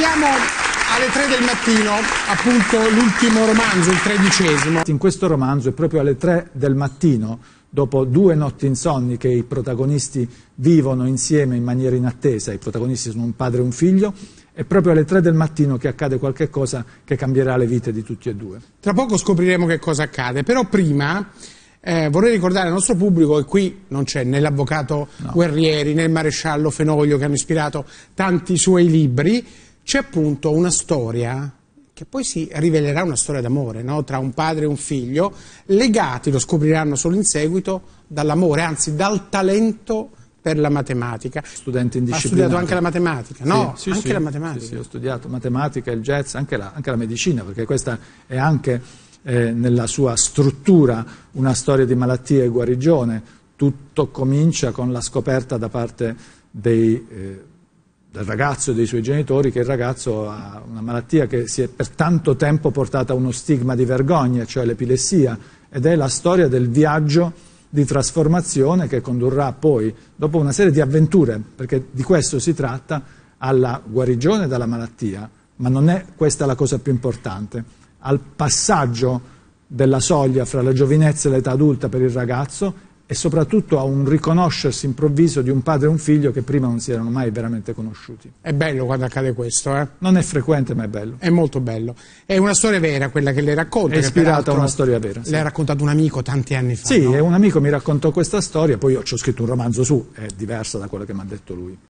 Scriviamo alle 3 del mattino, appunto, l'ultimo romanzo, il tredicesimo. In questo romanzo è proprio alle 3 del mattino, dopo due notti insonni che i protagonisti vivono insieme in maniera inattesa, i protagonisti sono un padre e un figlio, è proprio alle 3 del mattino che accade qualche cosa che cambierà le vite di tutti e due. Tra poco scopriremo che cosa accade, però prima eh, vorrei ricordare al nostro pubblico che qui non c'è né l'avvocato no. Guerrieri né il maresciallo Fenoglio che hanno ispirato tanti suoi libri, c'è appunto una storia che poi si rivelerà una storia d'amore no? tra un padre e un figlio, legati, lo scopriranno solo in seguito, dall'amore, anzi dal talento per la matematica. Studente Ha studiato anche la matematica, no? Sì, sì, anche sì, la matematica. Sì, ho studiato matematica, il jazz, anche la, anche la medicina, perché questa è anche eh, nella sua struttura una storia di malattia e guarigione. Tutto comincia con la scoperta da parte dei... Eh, del ragazzo e dei suoi genitori che il ragazzo ha una malattia che si è per tanto tempo portata a uno stigma di vergogna, cioè l'epilessia, ed è la storia del viaggio di trasformazione che condurrà poi, dopo una serie di avventure, perché di questo si tratta, alla guarigione dalla malattia, ma non è questa la cosa più importante, al passaggio della soglia fra la giovinezza e l'età adulta per il ragazzo e soprattutto a un riconoscersi improvviso di un padre e un figlio che prima non si erano mai veramente conosciuti. È bello quando accade questo, eh? Non è frequente, ma è bello. È molto bello. È una storia vera quella che le racconta. È ispirata a una storia vera. Sì. Le ha raccontato un amico tanti anni fa. Sì, no? un amico mi raccontò questa storia, poi io ci ho scritto un romanzo su, è diversa da quella che mi ha detto lui.